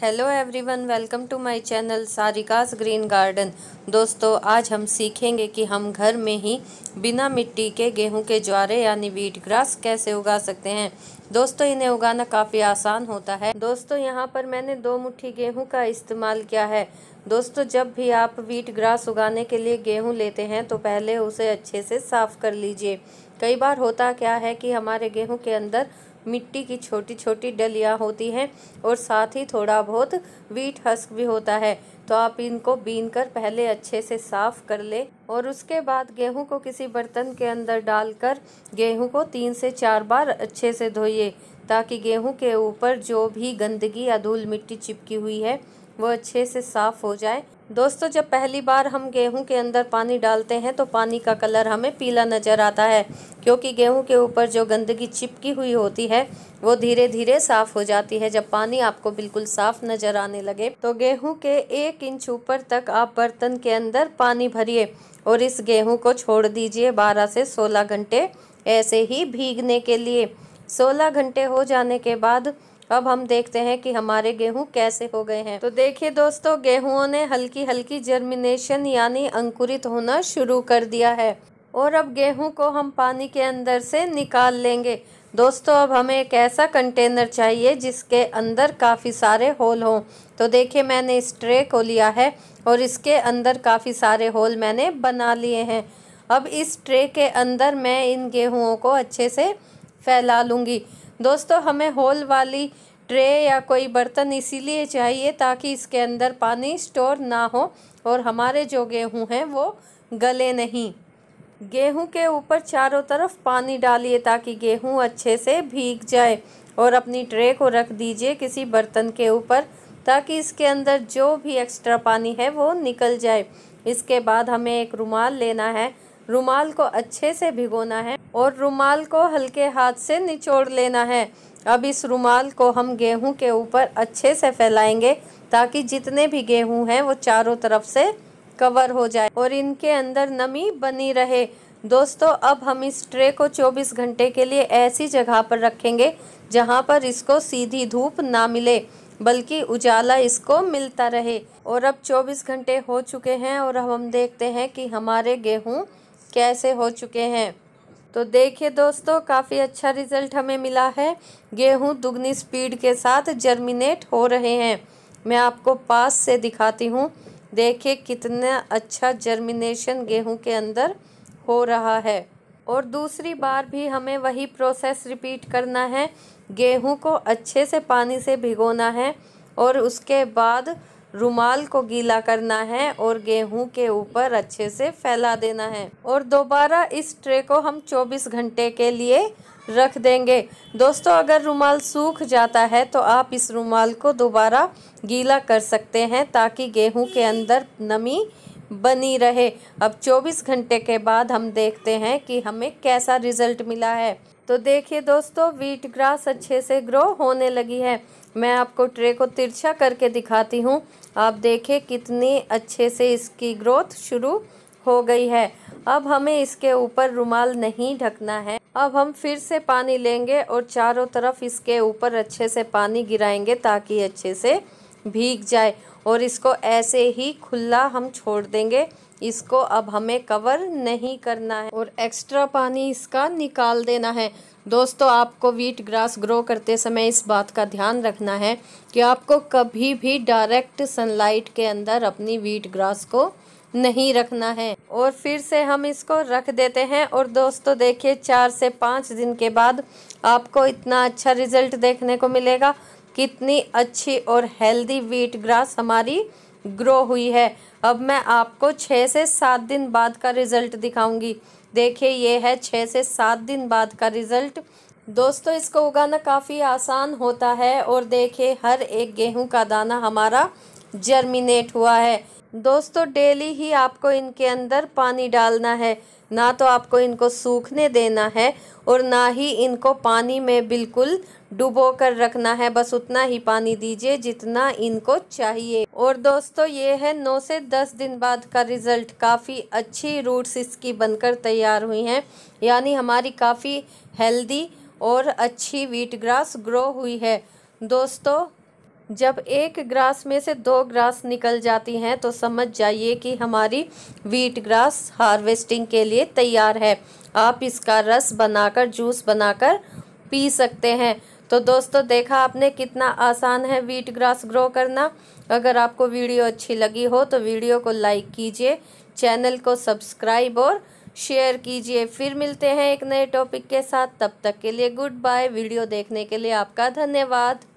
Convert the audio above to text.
hello everyone welcome to my channel Sarika's green garden दोस्तों आज हम सीखेंगे कि हम घर में ही बिना मिट्टी के गेहूं के ज्वारे यानी वीट ग्रास कैसे उगा सकते हैं दोस्तों इन्हें उगाना काफ़ी आसान होता है दोस्तों यहां पर मैंने दो मुट्ठी गेहूं का इस्तेमाल किया है दोस्तों जब भी आप वीट ग्रास उगाने के लिए गेहूँ लेते हैं तो पहले उसे अच्छे से साफ़ कर लीजिए कई बार होता क्या है कि हमारे गेहूँ के अंदर मिट्टी की छोटी छोटी डलियाँ होती हैं और साथ ही थोड़ा बहुत वीट हस्क भी होता है तो आप इनको बीन कर पहले अच्छे से साफ़ कर ले और उसके बाद गेहूं को किसी बर्तन के अंदर डालकर गेहूं को तीन से चार बार अच्छे से धोइए ताकि गेहूं के ऊपर जो भी गंदगी या धूल मिट्टी चिपकी हुई है वो अच्छे से साफ़ हो जाए दोस्तों जब पहली बार हम गेहूं के अंदर पानी डालते हैं तो पानी का कलर हमें पीला नज़र आता है क्योंकि गेहूं के ऊपर जो गंदगी चिपकी हुई होती है वो धीरे धीरे साफ़ हो जाती है जब पानी आपको बिल्कुल साफ़ नज़र आने लगे तो गेहूं के एक इंच ऊपर तक आप बर्तन के अंदर पानी भरिए और इस गेहूँ को छोड़ दीजिए बारह से सोलह घंटे ऐसे ही भीगने के लिए सोलह घंटे हो जाने के बाद अब हम देखते हैं कि हमारे गेहूं कैसे हो गए हैं तो देखिए दोस्तों गेहूं ने हल्की हल्की जर्मिनेशन यानी अंकुरित होना शुरू कर दिया है और अब गेहूं को हम पानी के अंदर से निकाल लेंगे दोस्तों अब हमें एक ऐसा कंटेनर चाहिए जिसके अंदर काफ़ी सारे होल हों तो देखिए मैंने इस ट्रे को लिया है और इसके अंदर काफ़ी सारे होल मैंने बना लिए हैं अब इस ट्रे के अंदर मैं इन गेहूँ को अच्छे से फैला लूँगी दोस्तों हमें होल वाली ट्रे या कोई बर्तन इसीलिए चाहिए ताकि इसके अंदर पानी स्टोर ना हो और हमारे जो गेहूँ हैं वो गले नहीं गेहूं के ऊपर चारों तरफ पानी डालिए ताकि गेहूं अच्छे से भीग जाए और अपनी ट्रे को रख दीजिए किसी बर्तन के ऊपर ताकि इसके अंदर जो भी एक्स्ट्रा पानी है वो निकल जाए इसके बाद हमें एक रुमाल लेना है रुमाल को अच्छे से भिगोना है और रुमाल को हल्के हाथ से निचोड़ लेना है अब इस रुमाल को हम गेहूं के ऊपर अच्छे से फैलाएंगे ताकि जितने भी गेहूं हैं वो चारों तरफ से कवर हो जाए और इनके अंदर नमी बनी रहे दोस्तों अब हम इस ट्रे को 24 घंटे के लिए ऐसी जगह पर रखेंगे जहां पर इसको सीधी धूप ना मिले बल्कि उजाला इसको मिलता रहे और अब 24 घंटे हो चुके हैं और अब हम देखते हैं कि हमारे गेहूं कैसे हो चुके हैं तो देखिए दोस्तों काफ़ी अच्छा रिज़ल्ट हमें मिला है गेहूँ दुगनी स्पीड के साथ जर्मिनेट हो रहे हैं मैं आपको पास से दिखाती हूँ देखिए कितना अच्छा जर्मिनेशन गेहूँ के अंदर हो रहा है और दूसरी बार भी हमें वही प्रोसेस रिपीट करना है गेहूँ को अच्छे से पानी से भिगोना है और उसके बाद रुमाल को गीला करना है और गेहूं के ऊपर अच्छे से फैला देना है और दोबारा इस ट्रे को हम 24 घंटे के लिए रख देंगे दोस्तों अगर रुमाल सूख जाता है तो आप इस रुमाल को दोबारा गीला कर सकते हैं ताकि गेहूं के अंदर नमी बनी रहे अब 24 घंटे के बाद हम देखते हैं कि हमें कैसा रिज़ल्ट मिला है तो देखिए दोस्तों वीट ग्रास अच्छे से ग्रो होने लगी है मैं आपको ट्रे को तिरछा करके दिखाती हूँ आप देखें कितनी अच्छे से इसकी ग्रोथ शुरू हो गई है अब हमें इसके ऊपर रुमाल नहीं ढकना है अब हम फिर से पानी लेंगे और चारों तरफ इसके ऊपर अच्छे से पानी गिराएंगे ताकि अच्छे से भीग जाए और इसको ऐसे ही खुला हम छोड़ देंगे इसको अब हमें कवर नहीं करना है और एक्स्ट्रा पानी इसका निकाल देना है दोस्तों आपको वीट ग्रास ग्रो करते समय इस बात का ध्यान रखना है कि आपको कभी भी डायरेक्ट सनलाइट के अंदर अपनी वीट ग्रास को नहीं रखना है और फिर से हम इसको रख देते हैं और दोस्तों देखिए चार से पाँच दिन के बाद आपको इतना अच्छा रिजल्ट देखने को मिलेगा कितनी अच्छी और हेल्दी वीट ग्रास हमारी ग्रो हुई है अब मैं आपको छः से सात दिन बाद का रिज़ल्ट दिखाऊंगी देखिए ये है छः से सात दिन बाद का रिज़ल्ट दोस्तों इसको उगाना काफ़ी आसान होता है और देखिए हर एक गेहूं का दाना हमारा जर्मिनेट हुआ है दोस्तों डेली ही आपको इनके अंदर पानी डालना है ना तो आपको इनको सूखने देना है और ना ही इनको पानी में बिल्कुल डुबो कर रखना है बस उतना ही पानी दीजिए जितना इनको चाहिए और दोस्तों ये है नौ से दस दिन बाद का रिज़ल्ट काफ़ी अच्छी रूट्स इसकी बनकर तैयार हुई हैं यानी हमारी काफ़ी हेल्दी और अच्छी वीट ग्रास ग्रो हुई है दोस्तों जब एक ग्रास में से दो ग्रास निकल जाती हैं तो समझ जाइए कि हमारी वीट ग्रास हार्वेस्टिंग के लिए तैयार है आप इसका रस बनाकर जूस बनाकर पी सकते हैं तो दोस्तों देखा आपने कितना आसान है वीट ग्रास ग्रो करना अगर आपको वीडियो अच्छी लगी हो तो वीडियो को लाइक कीजिए चैनल को सब्सक्राइब और शेयर कीजिए फिर मिलते हैं एक नए टॉपिक के साथ तब तक के लिए गुड बाय वीडियो देखने के लिए आपका धन्यवाद